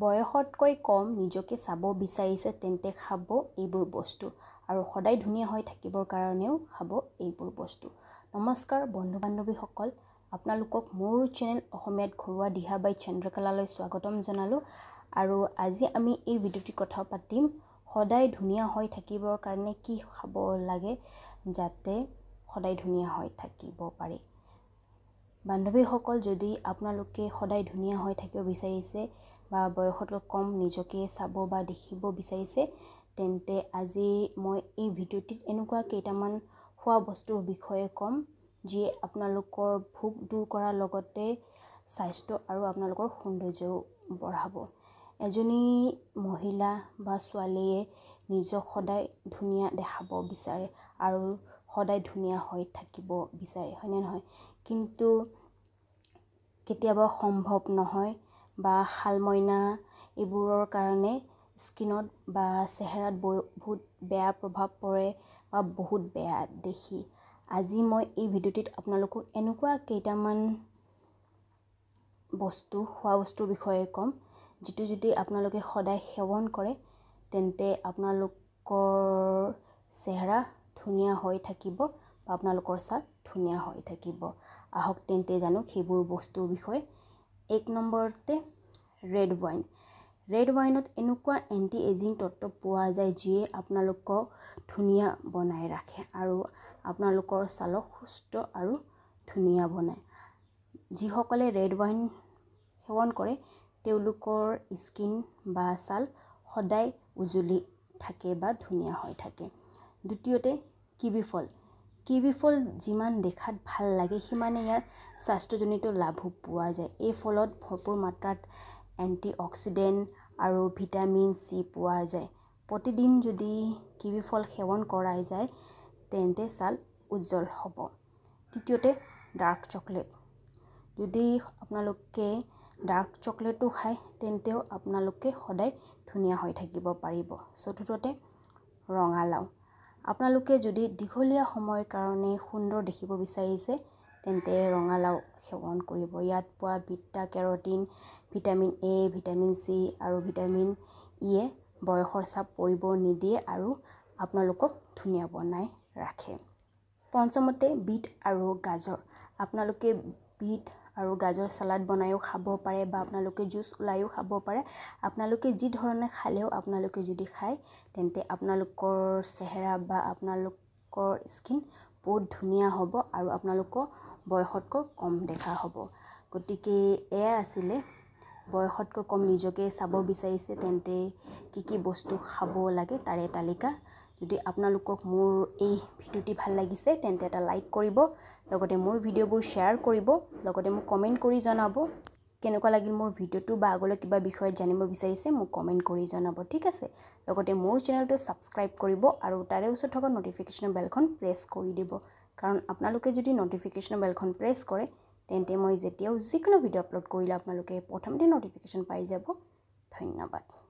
বয়সতকৈ কম নিজকে চাব বিচাৰিছে তেন্তে খাব এইবোৰ বস্তু আৰু সদায় ধুনীয়া হৈ থাকিবৰ কাৰণেও খাব এইবোৰ বস্তু নমস্কাৰ বন্ধু বান্ধৱীসকল আপোনালোকক মোৰ চেনেল অসমীয়াত ঘৰুৱা দিহা বাই চন্দ্ৰকলালৈ স্বাগতম জনালোঁ আৰু আজি আমি এই ভিডিঅ'টোৰ কথা পাতিম সদায় ধুনীয়া হৈ থাকিবৰ কাৰণে কি খাব লাগে যাতে সদায় ধুনীয়া হৈ থাকিব পাৰি বান্ধৱীসকল যদি আপোনালোকে সদায় ধুনীয়া হৈ থাকিব বিচাৰিছে বা বয়সতকৈ কম নিজকে চাব বা দেখিব বিচাৰিছে তেন্তে আজি মই এই ভিডিঅ'টিত এনেকুৱা কেইটামান খোৱা বস্তুৰ বিষয়ে ক'ম যিয়ে আপোনালোকৰ ভোক দূৰ কৰাৰ লগতে স্বাস্থ্য আৰু আপোনালোকৰ সৌন্দৰ্যও বঢ়াব এজনী মহিলা বা ছোৱালীয়ে নিজক সদায় ধুনীয়া দেখাব বিচাৰে আৰু সদায় ধুনীয়া হৈ থাকিব বিচাৰে হয়নে নহয় কিন্তু কেতিয়াবা সম্ভৱ নহয় বা শালমইনা এইবোৰৰ কাৰণে স্কিনত বা চেহেৰাত বহুত বেয়া প্ৰভাৱ পৰে বা বহুত বেয়া দেখি আজি মই এই ভিডিঅ'টিত আপোনালোকক এনেকুৱা কেইটামান বস্তু খোৱা বস্তুৰ বিষয়ে ক'ম যিটো যদি আপোনালোকে সদায় সেৱন কৰে তেন্তে আপোনালোকৰ চেহেৰা ধুনীয়া হৈ থাকিব বা আপোনালোকৰ ছাল ধুনীয়া হৈ থাকিব আহক তেন্তে জানো সেইবোৰ বস্তুৰ বিষয়ে এক নম্বৰতে ৰেড ৱাইন ৰেড ৱাইনত এনেকুৱা এণ্টি এজিং তত্ত্ব পোৱা যায় যিয়ে আপোনালোকক ধুনীয়া বনাই ৰাখে আৰু আপোনালোকৰ ছালক সুস্থ আৰু ধুনীয়া বনায় যিসকলে ৰেড ৱাইন সেৱন কৰে তেওঁলোকৰ স্কিন বা ছাল সদায় উজুলি থাকে বা ধুনীয়া হৈ থাকে দ্বিতীয়তে কিৱি ফল কিৱি ফল যিমান দেখাত ভাল লাগে সিমানে ইয়াৰ স্বাস্থ্যজনিত লাভো পোৱা যায় এই ফলত ভৰপূৰ মাত্ৰাত এণ্টি অক্সিডেণ্ট আৰু ভিটামিন চি পোৱা যায় প্ৰতিদিন যদি কিৱি ফল সেৱন কৰাই যায় তেন্তে ছাল উজ্জ্বল হ'ব তৃতীয়তে ডাৰ্ক চকলেট যদি আপোনালোকে ডাৰ্ক চকলেটো খায় তেন্তেও আপোনালোকে সদায় ধুনীয়া হৈ থাকিব পাৰিব চতুৰ্থতে ৰঙালাও আপোনালোকে যদি দীঘলীয়া সময়ৰ কাৰণে সুন্দৰ দেখিব বিচাৰিছে তেন্তে ৰঙালাও সেৱন কৰিব ইয়াত পোৱা beta carotene vitamin A vitamin C আৰু ভিটামিন ইয়ে e বয়সৰ চাপ পৰিব নিদিয়ে আৰু আপোনালোকক ধুনীয়া বনাই ৰাখে পঞ্চমতে বিট আৰু গাজৰ আপোনালোকে বিট আৰু গাজৰ চালাড বনায়ো খাব পাৰে বা আপোনালোকে জুচ ওলায়ো খাব পাৰে আপোনালোকে যি ধৰণে খালেও আপোনালোকে যদি খায় তেন্তে আপোনালোকৰ চেহেৰা বা আপোনালোকৰ স্কিন বহুত ধুনীয়া হ'ব আৰু আপোনালোকৰ বয়সতকৈ কম দেখা হ'ব গতিকে এয়া আছিলে বয়সতকৈ কম নিজকে চাব বিচাৰিছে তেন্তে কি কি বস্তু খাব লাগে তাৰে তালিকা যদি আপোনালোকক মোৰ এই ভিডিঅ'টি ভাল লাগিছে তেন্তে এটা লাইক কৰিব লগতে মোৰ ভিডিঅ'বোৰ শ্বেয়াৰ কৰিব লগতে মোক কমেণ্ট কৰি জনাব কেনেকুৱা লাগিল মোৰ ভিডিঅ'টো বা আগলৈ কিবা বিষয়ত জানিব বিচাৰিছে মোক কমেণ্ট কৰি জনাব ঠিক আছে লগতে মোৰ চেনেলটো ছাবস্ক্ৰাইব কৰিব আৰু তাৰে ওচৰত থকা ন'টিফিকেশ্যনৰ বেলখন প্ৰেছ কৰি দিব কাৰণ আপোনালোকে যদি ন'টিফিকেশ্যনৰ বেলখন প্ৰেছ কৰে তেন্তে মই যেতিয়াও যিকোনো ভিডিঅ' আপলোড কৰিলে আপোনালোকে প্ৰথমতে ন'টিফিকেশ্যন পাই যাব ধন্যবাদ